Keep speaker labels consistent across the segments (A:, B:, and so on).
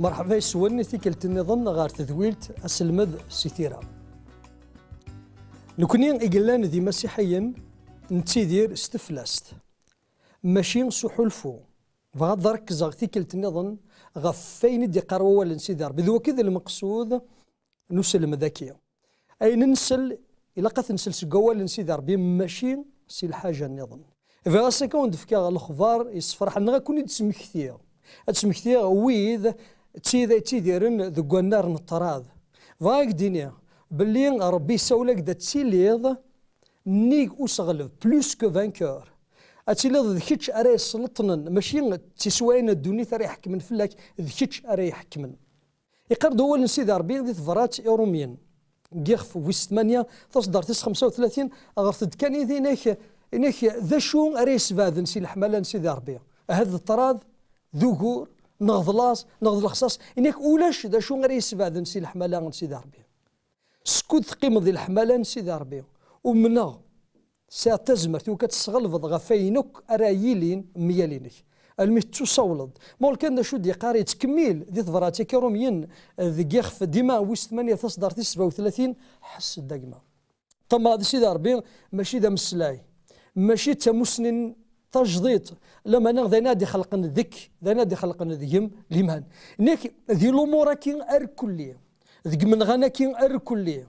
A: مرحبا يسولني تيكلت النظام غار تذويلت أسلمذ سيثيرا نكوني إقلان ذي مسيحيا نتيدير استفلاست ماشين سحلفو فغاد ركز تيكلت النظام غف دي قروة الانسدار بذو كذا المقصود نسلم ذكية أي ننسل إلا قد نسل سقوة الانسدار بماشين سي الحاجة النظام سيكون وندفكا الأخبار يسفرح نغا كوني تسمكتيا كثير ويذ تيديرن ذو النار نطراد فايك دينيا بلي ربي ذا دا ليض نيك وسغلب بلوس كو فانكور اتسيليض ليض ذكيتش اري سلطنن ماشي تسوين الدونيت ثري يحكمن فلاك ذكيتش اري يحكمن يقرض هو سيدي ربي ذي ثفرات اوروميين في ويس 8 تصدر تس 35 غرت كان يدينك انك ذا شون اري سفاذن سي الحمالة نسيد ربي هذا الطراد ذوكور نغضلاص نغض الخصاص انك ولاش ذا شو غير يسبع سي الحمالة نسي ذا ربي سكوت تقيم ذي الحمالة نسي ذا ربي ومنا ساعة تزمرت وكتستغلفظ غف عينك رايلين ميالينك المي تصولد مول كان شو دي قاري تكميل ذي ثفراتي كيروميين ذي كيخف ديما ويس 8 تصدر 37 حس الدقمه طما هذا سيدي ربي ماشي ذا مسلاي ماشي مسنن تجديط لما انا نادي خلق ذك ذا نادي خلقنا ذيهم لمن نيك ذي الامور أر كلي ذي من غنا أر كلي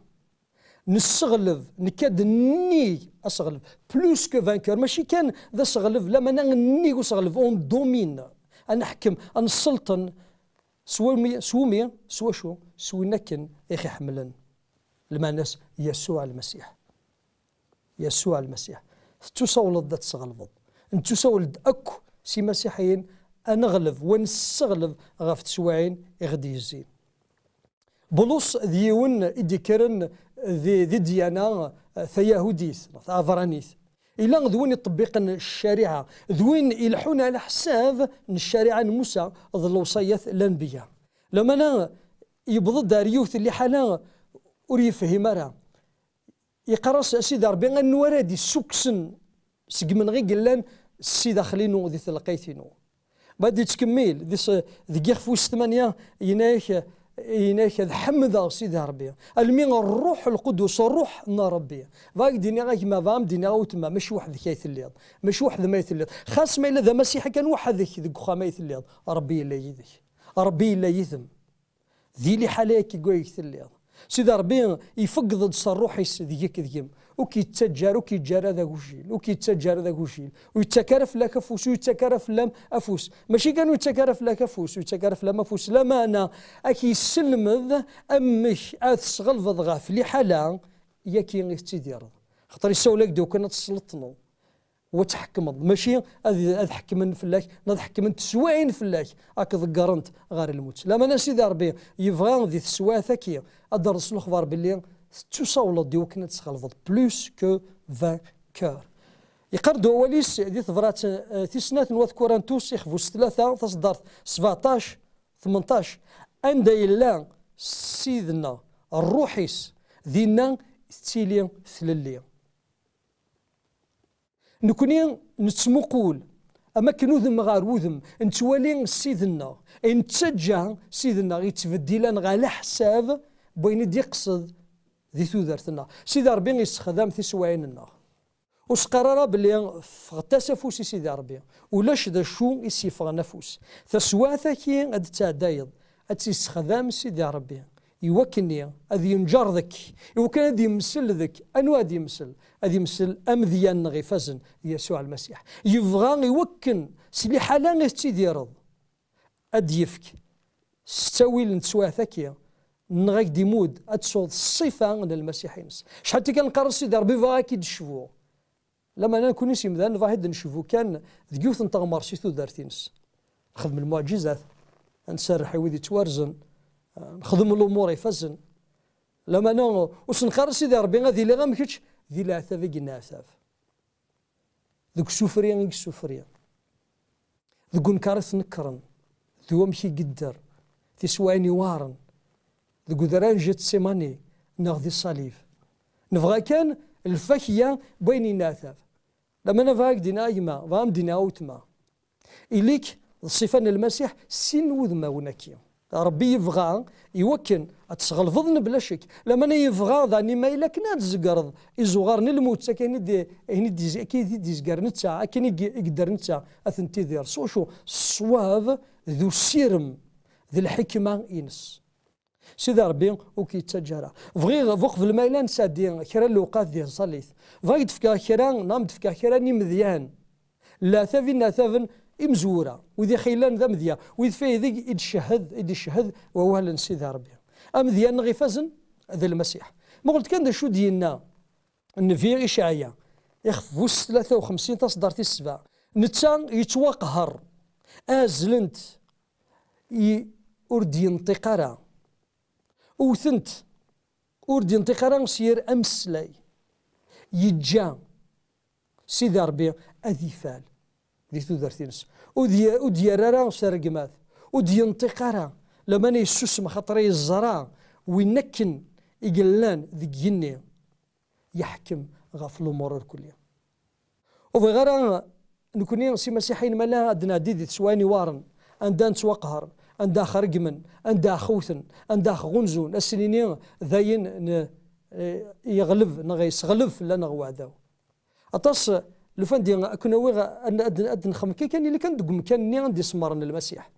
A: نسغلف نكاد ني أسغلف بلوس كو فانكور ماشي كان ذا سغلف لما نغني ني اون دومين نحكم نسلطن سومي سومي سوا شو سوا نكن اخي حملن المانس يسوع المسيح يسوع المسيح تسولد سغلفض انتو سولد اكو سي مسيحيين انغلب ونستغلب غاف تسواعين غدي يزين بولس ذيون إدي كرن ذي دي ديانا ثيهوديث افرانيس إلا ذوين يطبقن الشريعة ذوين يلحون على حساب الشريعة موسى ظلوصية الأنبياء لما أنا يبض داريوث اللي حالا أريفهم همارا يقرص سيدي ربي غنورادي سكسن سقمن غي قلان السي داخلينو ذي تلقيتينو بدي تكمل ذي ذي وسط ثمانية ينايك الحمد حمد سيدي ربي المين الروح القدس الروح نار ربي فاك ديني غاك ما فام ديني تما مش واحد كيث الليض مش واحد ما يثليض خاص ما الا ذا مسيح كان واحد ذيك ذيك خا ما يثليض ربي الا يذك ربي الا يثم ذي لي حالك كي يثليض سيدي ربي يفقد الروح ذيك ذيك وكيتجار وكيتجار هذاك وشيل وكيتجار هذاك وشيل ويتكار فلاك افوس ويتكار فلام افوس ماشي كانوا يتكار فلاك افوس ويتكار فلام افوس لا مانا انا اكي سلمذ امك اثسغل فضغاف اللي حالا كي تيدير خطر يسولك دوك انا تسلطنو وتحكم ماشي هذا من فلاك نضحك من تسواين فلاك اك ذكرنت غير الموت لا ما انا سيدي ربي يبغى ذي تسوات ثكي ادرس الخبر باللي تساولط ديوكنا تسخلفض بلوس كو فانكور يقرد وليس دي ثبرات تسنات واذكر انتوس يخفوس ثلاثة تصدر 17 18 عند يلا سيدنا الروحيس دينا تيلي ثلالي نكوني نتمقول اما كنو ذم غار وذم نتوالي سيدنا نتجه سيدنا يتبدلان غا على حساب بين يقصد ذي تودرتنا سيدي ربي يستخدم تسوايننا وش قرر بلي فغتاس فوس سيدي ربي ولاش ذا شو يسيفغ نفوس تسواتا كي غاد تعدايض تستخدم سيدي ربي يوكني اذ ينجر ذك يوكن اذ يمسل ذك انو اذ يمسل اذ يمسل امذيان غيفازن يسوع المسيح يفغان يوكن سلي حالا غيتيديرض اذ يفك ستاويل نتسواثا كي نغاك ديمود اتسوض الصفه من المسيح يمس شحال تي كنقرا سيدي ربي فا كي تشفو لما انا كوني سي مدان هيد نشوفو كان ذيوث نتغمر سي تودارت نخدم المعجزات نسرح ويدي توارزن نخدم الامور يفزن لما انا نقرا سيدي ربي غادي لي غامكتش ذي العتاف كنا عتاف ذوك السفريا غيك السفريا ذوك نكارث نكرن ذو مشي قدر تسواني وارن دو دران جيت سيماني نغ دي الصليف نفغا كان الفخيا بين الناثاف لما نفاك دينا ايما فام دينا اوتما اليك الصفه المسيح سين وذما ونكي ربي يفغا يوكن اتسغل فضن بلا شك لما يفغا ذاني ما الا كنا تزقرض ازوغار نلموت ساكن دي هني دي اكيد دي, دي زقر نتا اكن يقدر نتا اثنتي دير سوشو الصواب ذو سيرم ذي الحكمه إنس سيدي ربي وكيتجارى فغي فوق في الميلان سادي كرا الوقات ديال صليت فغي تفكا كرا نام تفكا كرا نمذيان لا ثافي لا ثافن إمزورة وذي خيلان ذا مذيا وذي فيه ذي إد الشهد إد الشهد وهو لن سيدي ربي أم ذيان غفازن ذا المسيح ما قلت كان شو ديالنا في إشعيا يخفوس 53 تصدر في السبع نتا يتوقهر أزلنت ي... أردين طقرة وثنت ور دي نطيق راه نسير امس لاي يجا سيدي ربي اذيفال دي تودرت نس ودي وديار راه سرقمات ودي نطيق راه لما يسوس خاطري الزرا وينكن يقلان ذيك جني يحكم غاف الامور الكليه وفي غير نكوني سي مسيحيين مالا دنا ديدي سواني وارن اندان سوا قهر رقمن أن داخ خوثن داخ غنزون السنين ذاين آه، يغلب نغيس غلب لا نغوا ذاو لفن دي كنا ويغ أن أدن أدن خمكي كان اللي كان دقم كان ني غندي سمارن المسيح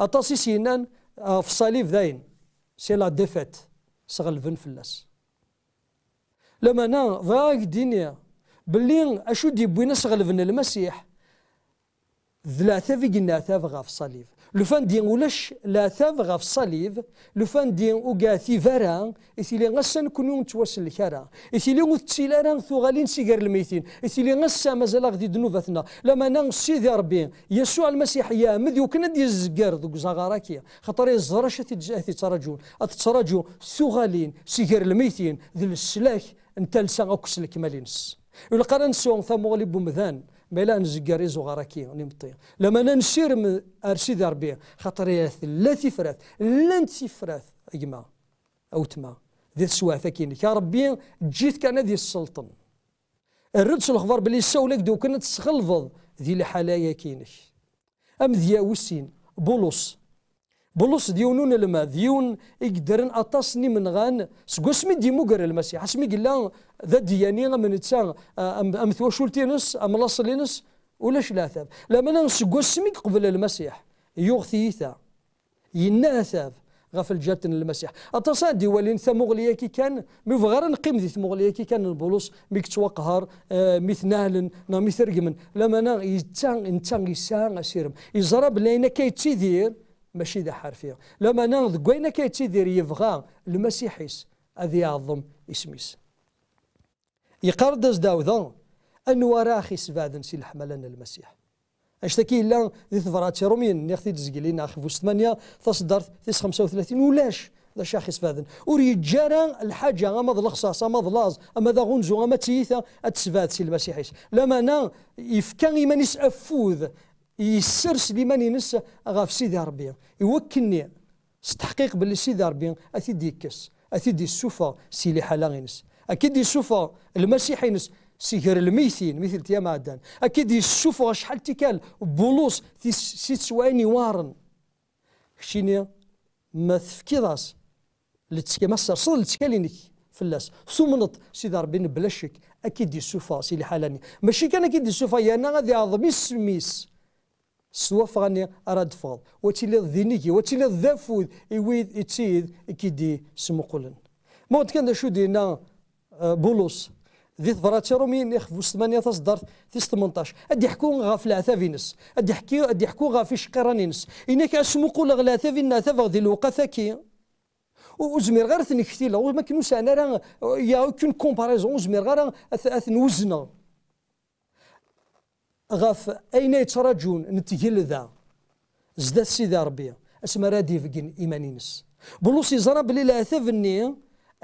A: أطاس سينان آه، في صليف ذاين سي لا ديفات في فلاس لما انا ضاق دينيا بلي اشو دي بوينا سغلبن المسيح ذلاثه في جناثه غاف صليف فان دي ولاش لا ثاب غف لو فان دي وقاثي فارا إثيلي غسا نكونو نتواصل الكارا إثيلي وتسيلا ران ثوغالين سيغار الميتين لي غسا مازال غدي لا لما نان سيدي ربي يسوع المسيح يا مذ كنا دي الزكار ذوك زغاراكيا خاطر تراجو تتراجون تتراجون ثوغالين سيغار الميتين ذي السلاح انت لسان أكسلك مالينس يلقى نسون غالي بومذان ميلا نزقر زغاركي نمطي لما ننشر من ارشيد ربي خاطر لا تفرات لا تفرات يما او تما ذي السواعث كاين يا ربي جيت كان ذي السلطن الرد الخبر بلي سولك دو كنت تسخلفض ذي الحلايا كينك ام ذي وسين بولوس بولس ديونون لما ديون يقدرن من غان سكو دي ديموكر المسيح اسمي قلا ذا دياني من تسا ام ثوشولتينس ام لاصلينس ولا شلاثاب لما سكو اسمي قبل المسيح يغثيثا يناثاب غفل جاتن المسيح اتصا ديوالين ثمغليه كي كان مي فغار نقيم ذي ثمغليه كي كان البولوس ميك توقهر مثنال مي آه، نا مي ثرقمن لما انا يتان انتان يسان اسيرم يزرب كي كيتيدير ماشي ذا حرفيا ما نوض كوين كيتيدير يبغى المسيحيس اذ يعظم اسميس يقردز داوذا ان راخي سفادن سي الحملان المسيح اشتكي لا ذي ثفرات رومين نيختي تزقلين اخي فوس ثمانية تصدرت ثيس 35 ولاش ذا شاخص فاذن ور الحاجة اما ذا الخصاص اما ذا لاز اما ذا غنزو اما تيثا اتسفاد سي المسيحيس لما نا يفكان يمانيس افوذ يسر سليمان ينس غاف سيدي ربي يوكلني ستحقيق باللي سيدي ربي اثيد يكس اثيد يسوفا سيلي حالا ينس اكيد السوفا المسيح ينس سيغر الميثين مثل تيام عدان اكيد السوفا شحال تيكال بولوس سيت سواني وارن شيني ما تفكيراس لتسكي ما صرصد لتسكالينك فلاس سمنط سيدي ربي بلا شك اكيد يسوفا سيلي حالاني ماشي كان اكيد السوفا يا انا غادي يعظم سميس سوا فغاني أراد فغض وتيلي ذينيكي وتيلي ذافود ايويد إتيد كيدي قولن موت كان شو دينا آه، بولوس ذي ثبرات روميين يخف ثمانية تصدرت في 18 ادي حكون غا في العثاف ادي حكي ادي حكو غا في شقراني نس انك اسمو قول غلاثاف الناثاف غدي الوقا ثاكي وزمير غير ثنكتي لا وما كنوسع انا يا كون كومباريزون زمير غير وزنا غف أين يتراجون نتجل ذا زدت سيدي ربي اسما رادي فقن إيمانينس بلوس يزرى بلي ثفني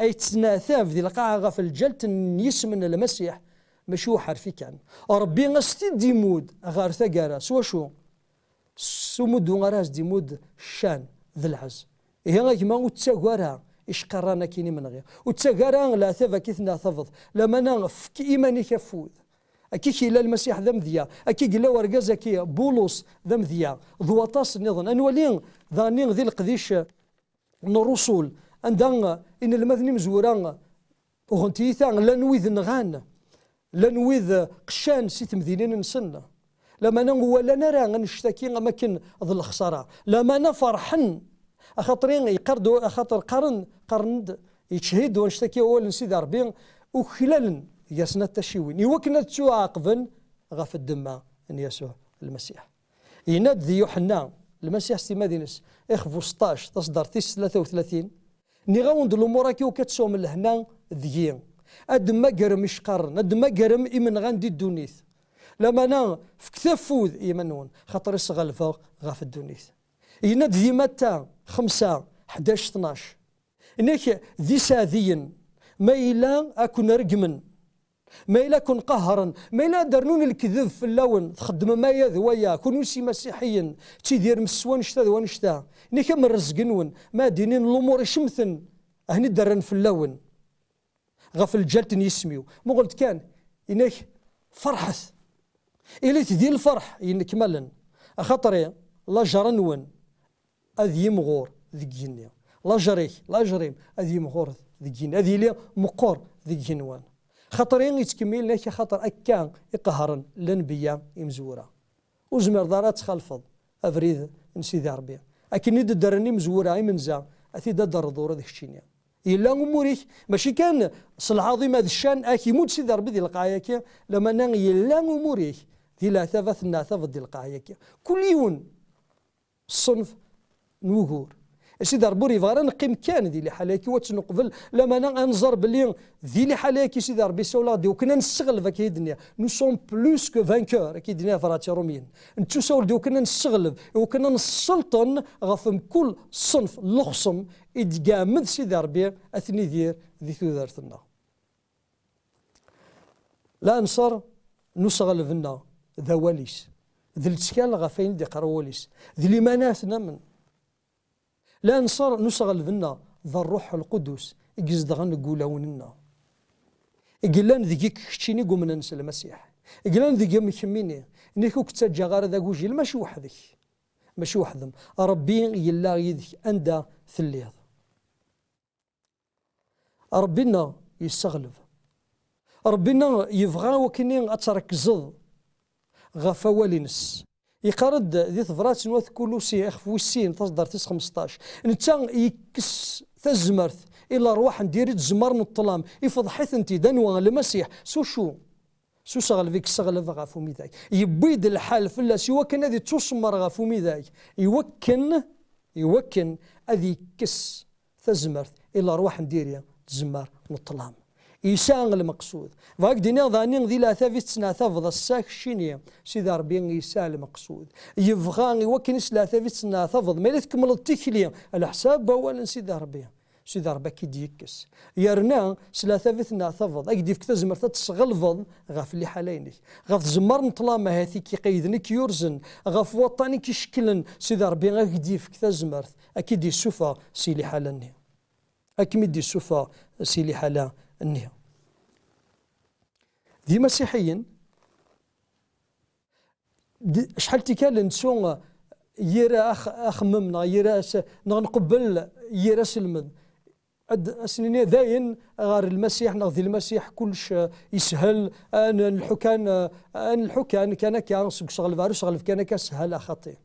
A: أي تناثاف ذي القاعة غف الجلت يسمن المسيح ماشي هو حرفي كان ربي غاستي ديمود غار ثقارة سوا شو سمود غراس ديمود الشان ذي العز هي غاكما وتساقوارها قرانا كيني من غير وتساقارا لا ثفا كيثنا ثفض لما نغف كإيماني كفوذ اكي كيلا المسيح ذم ذيا اكي قلا ورقاز اكي بولوس ذم ذيا ذو طاس نظن ولين ذانين ذي القديش من الرسول ان المذني مزوران لا لنويذ نغان لنويذ قشان سيت مدينين نسن لما نقول ولا نرى نشتكي اماكن ظل الخساره لما نفرحن اخاطرين يقردوا اخاطر قرن قرن يشهد ونشتكي اول نسيد ربي وخلال يسنا التشيوين يوكنا تسوى عقبا غف الدماء ان يسوع المسيح يناد ذي يوحنا المسيح سي مدينس اخ 16 تصدر تيس 33 ني غاوند الامور كي وكتسوم لهنا ذيين اد ما قرم يشقرن اد ما قرم ايمن غاندي الدونيث لما انا في فود يمنون خاطر يسغلفا غاف الدونيث يناد ذي متى خمسة 11 12 انك ذي ساذين ما إلا أكون رقمن ما إلا كن قهرا ما إلا درنون الكذب في اللون تخدم ما يذويا كون وسي مسيحيا تيدير مسوان شتا ذوان شتا نيكا من رزقنون ما دينين الأمور شمثن هني درن في اللون غفل جلت يسميو قلت كان إنك فرحت إلي تدي الفرح إنك ملن أخطري لا جرنون أذي مغور ذي جنيا لا جريك لا جريم أذي مغور ذي جنيا أذي لي مقور ذي جنوان خطرين يتكمل لك خطر أكا يقهرن لنبيا يمزورا وزمر دارات خلفض أفريد نسيدي ربي أكن يد درني مزورا يمنزا أثي دار دور ذي الشينيا إلا أموريك ماشي كان العظيم هذا الشان أكي موت سيدي ربي ذي القاياك لما نان إلا أموريك ذي لا ثبت نا ثبت ذي القاياك كل يوم الصنف نوغور سيدي ربي غار نقيم كان دي لحالاكي قبل لما انا انزر باللي دي لحالاكي سيدي ربي سولا دي وكنا نشتغل فاك الدنيا نو سون بلوس كو فانكور كي دنيا فراتي روميين نتو سول دي وكنا نشتغل وكنا نسلطن غفم كل صنف لخصم يتقامد سيدي ربي اثني دير ذي دارتنا لا نصر نشغل فينا ذا واليس ذي التشكال غفين دي قرواليس ذي لي مناسنا من لا نصر نسغل فينا ذا الروح القدس جزدغن قولوننا اجلان ذيك كتشيني قومنا نسال المسيح اجلان ذيك مكميني نيكو كتاجا غار ذا قوجيل ماشي وحدك ماشي وحدهم ربي يلا يدك أندا ثليض ربنا يستغلب ربنا يبغى وكنين أتركزض غفوالينس يقارد ذي ثفرات سنوات كل سي اخ وسين تصدر تس 15 نتا يكس تزمرت الا رواح ندير تزمر نطلام يفضحيت انت دنوا المسيح سو شو سو شغل فيك شغل غاف وميداي يبيد الحال فلا سوا كان هذه تسمر غاف وميداي يوكن يوكن هذه كس تزمرت الا رواح ندير تزمر الطلام يسان المقصود فاك دينا ظانين ذي لا ثافيس تسنا ثافض الساك الشينية سيدي ربي يسان المقصود يفغاني وكن سلا ثافيس تسنا ثافض ما تكمل التكلية على حساب بوالا سيدي ربي سيدي ربي كي ديكس يرنا سلا ثافيس تسنا ثافض اكدي ديفك تزمر فض غاف اللي حالينك غاف زمر نطلا ما هاتي كي كي يرزن غاف شكلن سي سيدي ربي اكدي ديفك تزمر اكيد يسوفا سيلي حالني اكيد يسوفا سيلي حالا النية دي مسيحيين دي شحال تيكال نسو يرا أخ أخمم نا يرا نقبل يرا سلمد أسنين داين غار المسيح نغذي المسيح كلش يسهل أن الحكان أن الحكان كان كان شغل فارس غلف كان كسهل أخطي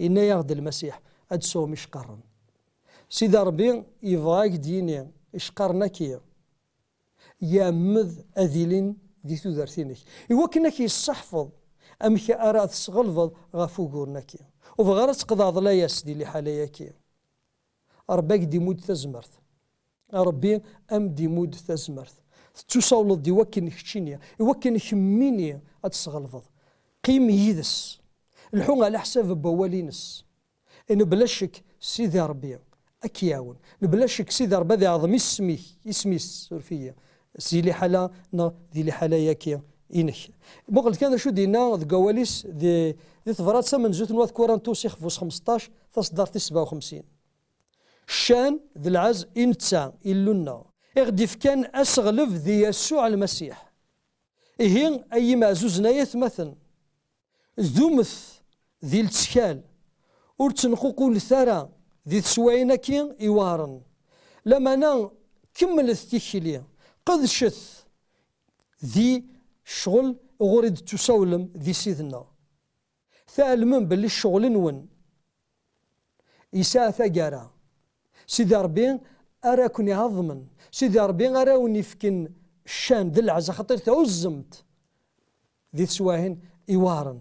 A: إن ياخذ المسيح سو مش قرن سيدي ربي يبغاك دينين كيا يا يامذ أذيلين دي تودرتينك إوكنك يستحفظ أمك أراد تسغلفض غافوقورنك وفغارة تقضى اللي يسدي لحاليك ربك دي مود تزمرت ربي أم دي مود تزمرت توصول دي وكن خشينيا وكن خمينيا اتصغلفظ قيم يدس الحوم على حساب بوالينس إن بلا شك سيدي ربي اكياون بلا شك سيدي ذي عظم اسمي اسميس سي سيلي حالا نا ذي حالا ياكيا إنك مقلت كان شو دينا ذي قواليس ذي ذي ثفرات سمن زوت نواذ توسي خفوس 15 تصدر 57 الشان ذي العز إنتسا إلونا إغدف كان أسغلف ذي يسوع المسيح إهين أي ما زوزنا يثمثن زومث ذي التسكال ورتنقوقو لثارا ذي كي يوارن لما نان كملت قد شث ذي شغل غريد تسولم ذي سيدنا من باللي الشغل نون إساءة ثقارة سيدي ربي أراكن يهضمن سيدي ربي أراون يفكن الشان ذي العزة خطير تعزمت ذي سواهن إوارا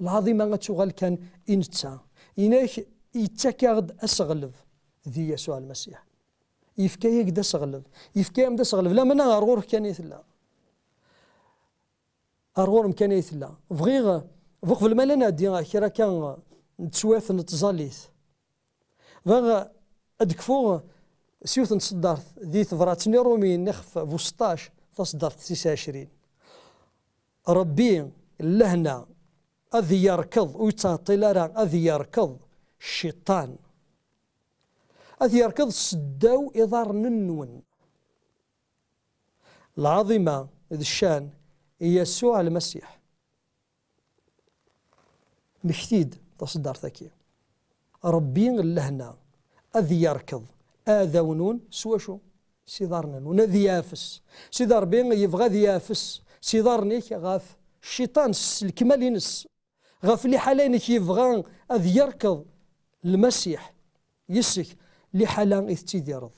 A: العظيمة غتشغل كان إنتا إنيش يتشكاغد أسغلب ذي يسوع المسيح يفكا يقدا سغلب يفكا يمدا سغلب لا منا أرغور كان يثلا أرغور كان يثلا فغيغ فوق المال انا دي كيرا كان تسويث نتزاليث فغا ادكفو سيوث نصدرت ذي ثفرات نيرومي نخف فوستاش تصدارت سيسا عشرين ربي لهنا أذي يركض ويتعطي لارا أذي يركض الشيطان أذ يركض سدو إضار ننون العظيمة اذ الشان يسوع المسيح مختيد تصدر ثكي ربي اللهنا أذ يركض آذا ونون سوا شو سيدار ننون أذ يافس سيدار بين يبغى ذي يافس نيك غاف الشيطان الكمال ينس غاف اللي حالين يبغى أذ يركض المسيح يسك لحلان اثتي ديرض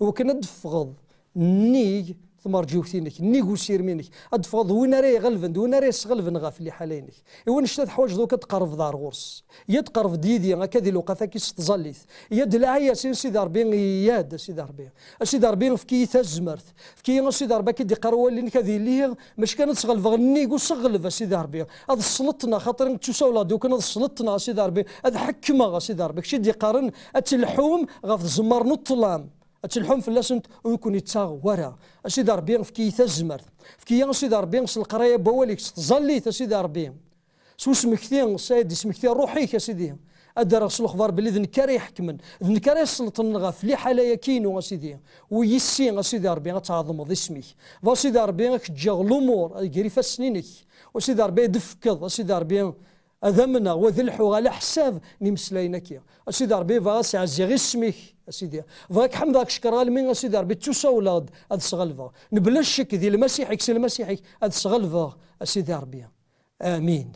A: وكنا دفغض ني نيغو سير منك ادفض وين راه يغلف وين راه يسغلفن غاف اللي حالينك ايوا نشتا حوايج دوكا تقرف دار غرس يا تقرف ديدي هكا دي لوقا كي ستظليت يا دلعايا سين سيدي ربي ياد سيدي سي سيدي ربي فكي تزمرت فكي سي دار كي دي قروا اللي كذي اللي مش كانت صغلف نيغو سي دار ربي هذا السلطنا خاطر نتساولا دوكا سلطنا سي دار ربي هذا حكمه سي دار كشي شدي قارن الحوم غاف الزمر نطلام تلحم فلاسنت ويكون يتساغ ورا اسيدي ربي فكيثا الزمرت فكيا اسيدي ربي القرايه بواليك تظليت اسيدي ربي سوسمكتي سيدي سمكتي روحيك اسيدي ادار غسل الخبر بلي ذنكار يحكمن ذنكار يسلطن غا في حاله كينو سيدي ويسي سيدي ربي غتعظمض اسمك سيدي ربي تجاغ الامور كيري فاسنينك واسيدي ربي يدفكض سيدي ربي اذمنا وذلحو على حساب نمسلاينك سيدي ربي فاس عزي غير اسمك اسيدي ضاك حمدك شكرال لمن اسيدي ربي تسولاد هذا صغلفا نبلا الشك ذي المسيح سي المسيح هذا صغلفا اسيدي ربي امين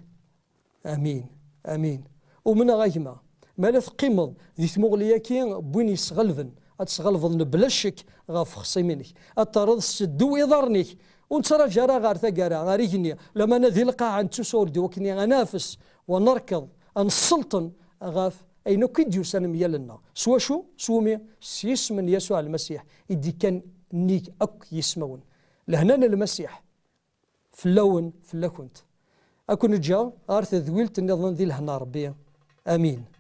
A: امين امين ومن غيما مالا ثقيمض ذي تمغليا كي بوين يسغلفن اتسغلفضن بلا شك غاف خصيمينك اطرد سدو اضرنك ونتراجع راه غير ثقارا غير يجني لما انا ذي القاعه نتسول دي وكني غنافس ونركض انسلطن غاف أين كيد يوسان ميالنا سوا شو سومي سيس من يسوع المسيح إدي كان نيك أك يسمون لهنا المسيح فلاون فلاكونت أكون جا أرث ذويلت النظام ذي لهنا ربي آمين